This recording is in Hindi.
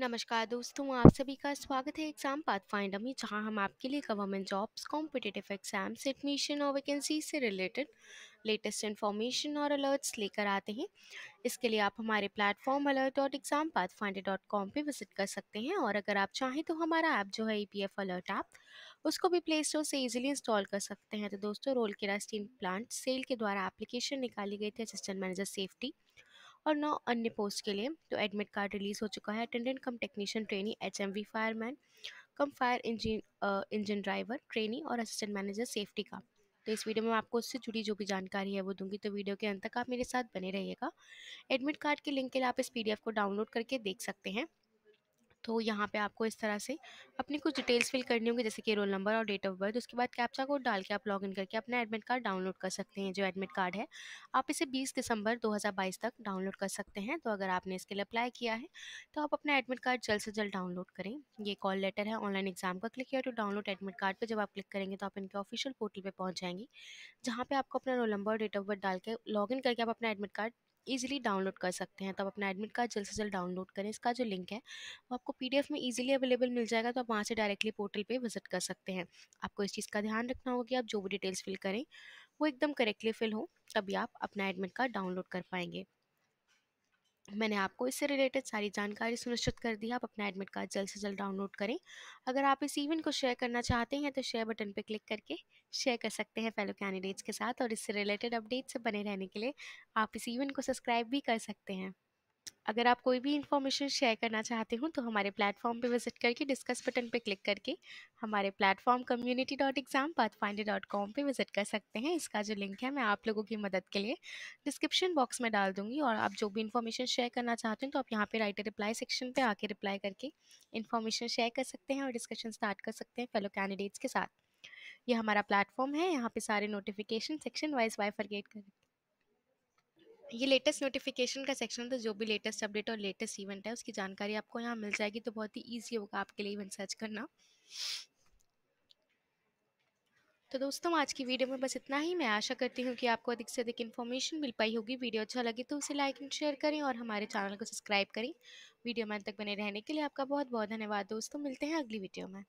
नमस्कार दोस्तों आप सभी का स्वागत है एग्जाम पाथ पाथफाइंडर में जहां हम आपके लिए government jobs competitive exams admission और वैकेंसी से रिलेटेड लेटेस्ट इन्फॉर्मेशन और अलर्ट्स लेकर आते हैं इसके लिए आप हमारे platform alert dot exam path finder dot com पर विजिट कर सकते हैं और अगर आप चाहें तो हमारा ऐप जो है E P F alert app उसको भी प्ले स्टोर से इजीली इंस्टॉल कर सकते हैं तो दोस्तों रोल केरा स्टीम प्लांट सेल के द्वारा एप्लीकेशन निकाली गई थी असिस्टेंट मैनेजर सेफ्टी और नौ अन्य पोस्ट के लिए तो एडमिट कार्ड रिलीज़ हो चुका है attendant cum technician trainee H M V fireman cum fire engine engine driver trainee और असिस्टेंट मैनेजर सेफ्टी का तो इस वीडियो में आपको उससे जुड़ी जो भी जानकारी है वो दूंगी तो वीडियो के अंत तक आप मेरे साथ बने रहिएगा एडमिट कार्ड के लिंक के लिए आप इस पीडीएफ को डाउनलोड करके देख सकते हैं तो यहाँ पे आपको इस तरह से अपनी कुछ डिटेल्स फिल करनी होगी जैसे कि रोल नंबर और डेट ऑफ बर्थ उसके बाद कैप्चा कोड डाल के आप लॉगिन करके अपना एडमिट कार्ड डाउनलोड कर सकते हैं जो एडमिट कार्ड है आप इसे 20 दिसंबर 2022 तक डाउनलोड कर सकते हैं तो अगर आपने इसके लिए अप्लाई किया है तो आप अपना एडमिट कार्ड जल्द से जल्द डाउनलोड करें ये कॉल लेटर है ऑनलाइन एग्जाम का क्लिक किया टू डाउनलोड एडमिट कार्ड पर जब आप क्लिक करेंगे तो आप इनके ऑफिशियल पोर्टल पर पहुँच जाएंगे जहाँ पर आपको अपना रोल नंबर और डेट ऑफ बर्थ डाल के इन करके आप अपना एडमिट कार्ड ईजिली डाउनलोड कर सकते हैं तब अपना एडमिट कार्ड जल्द से जल्द डाउनलोड करें इसका जो लिंक है वो आपको पी में ईजिली अवेलेबल मिल जाएगा तो आप वहाँ से डायरेक्टली पोर्टल पर विजिट कर सकते हैं आपको इस चीज़ का ध्यान रखना होगा कि आप जो भी डिटेल्स फिल करें वो एकदम करेक्टली फिल हो तभी आप अपना एडमिट कार्ड डाउनलोड कर पाएंगे मैंने आपको इससे रिलेटेड सारी जानकारी सुनिश्चित कर दी आप अपना एडमिट कार्ड जल्द से जल्द डाउनलोड करें अगर आप इस इवेंट को शेयर करना चाहते हैं तो शेयर बटन पर क्लिक करके शेयर कर सकते हैं फेलो कैंडिडेट्स के साथ और इससे रिलेटेड अपडेट्स से बने रहने के लिए आप इस इवेंट को सब्सक्राइब भी कर सकते हैं अगर आप कोई भी इन्फॉर्मेशन शेयर करना चाहते हो तो हमारे प्लेटफॉर्म पे विजिट करके डिस्कस बटन पे क्लिक करके हमारे platform community dot exam path finder dot com पर विजिट कर सकते हैं इसका जो लिंक है मैं आप लोगों की मदद के लिए डिस्क्रिप्शन बॉक्स में डाल दूँगी और आप जो भी इन्फॉर्मेशन शेयर करना चाहते हैं तो आप यहाँ पर राइटर रिप्लाई सेक्शन पर आके रिप्लाई करके इन्फॉर्मेशन शेयर कर सकते हैं और डिस्कशन स्टार्ट कर सकते हैं फेलो कैंडिडेट्स के साथ ये हमारा प्लेटफॉर्म है यहाँ पर सारे नोटिफिकेशन सेक्शन वाइज वाई फॉरगेट कर ये लेटेस्ट नोटिफिकेशन का सेक्शन तो जो भी लेटेस्ट अपडेट और लेटेस्ट इवेंट है उसकी जानकारी आपको यहाँ मिल जाएगी तो बहुत ही ईजी होगा आपके लिए इवेंट सर्च करना तो दोस्तों आज की वीडियो में बस इतना ही मैं आशा करती हूँ कि आपको अधिक से अधिक इन्फॉर्मेशन मिल पाई होगी वीडियो अच्छा लगे तो उसे लाइक एंड शेयर करें और हमारे चैनल को सब्सक्राइब करें वीडियो में तक बने रहने के लिए आपका बहुत बहुत धन्यवाद दोस्तों मिलते हैं अगली वीडियो में